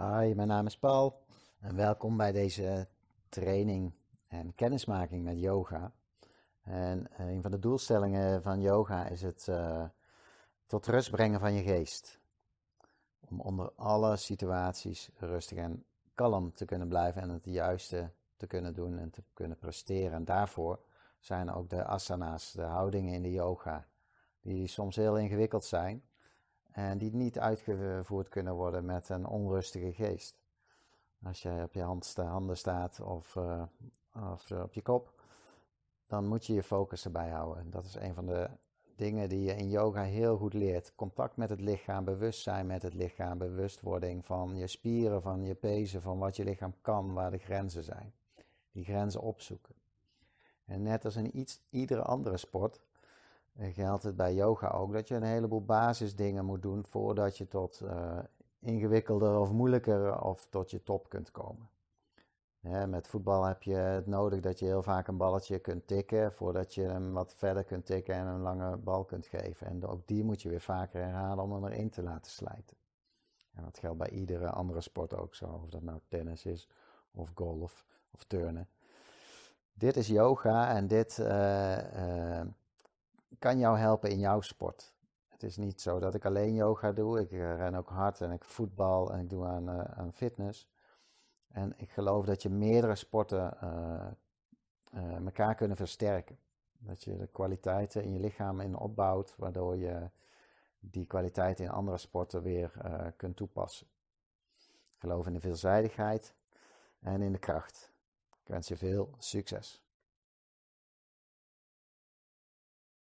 Hi, mijn naam is Paul en welkom bij deze training en kennismaking met yoga. En eh, een van de doelstellingen van yoga is het eh, tot rust brengen van je geest. Om onder alle situaties rustig en kalm te kunnen blijven en het juiste te kunnen doen en te kunnen presteren. En daarvoor zijn ook de asana's, de houdingen in de yoga, die soms heel ingewikkeld zijn en die niet uitgevoerd kunnen worden met een onrustige geest. Als jij op je handen staat of, eh, of eh, op je kop, dan moet je je focus erbij houden. Dat is een van de dingen die je in yoga heel goed leert. Contact met het lichaam, bewustzijn met het lichaam, bewustwording van je spieren, van je pezen, van wat je lichaam kan, waar de grenzen zijn. Die grenzen opzoeken. En net als in iets, iedere andere sport geldt het bij yoga ook dat je een heleboel basisdingen moet doen voordat je tot eh, ingewikkelder of moeilijker eh, of tot je top kunt komen. met voetbal heb je het nodig dat je heel vaak een balletje kunt tikken voordat je hem wat verder kunt tikken en een lange bal kunt geven. En ook die moet je weer vaker herhalen om hem erin te laten slijten. En dat geldt bij iedere andere sport ook zo, of dat nou tennis is of golf of turnen. Dit is yoga en dit eh, kan jou helpen in jouw sport. Het is niet zo dat ik alleen yoga doe. Ik eh, ren ook hard en ik voetbal en ik doe aan, eh, aan fitness. En ik geloof dat je meerdere sporten uh, eh, elkaar kunnen versterken. Dat je de kwaliteiten in je lichaam in opbouwt, waardoor je die kwaliteiten in andere sporten weer kunt toepassen. Ik geloof in de veelzijdigheid en in de kracht. Ik wens je veel succes.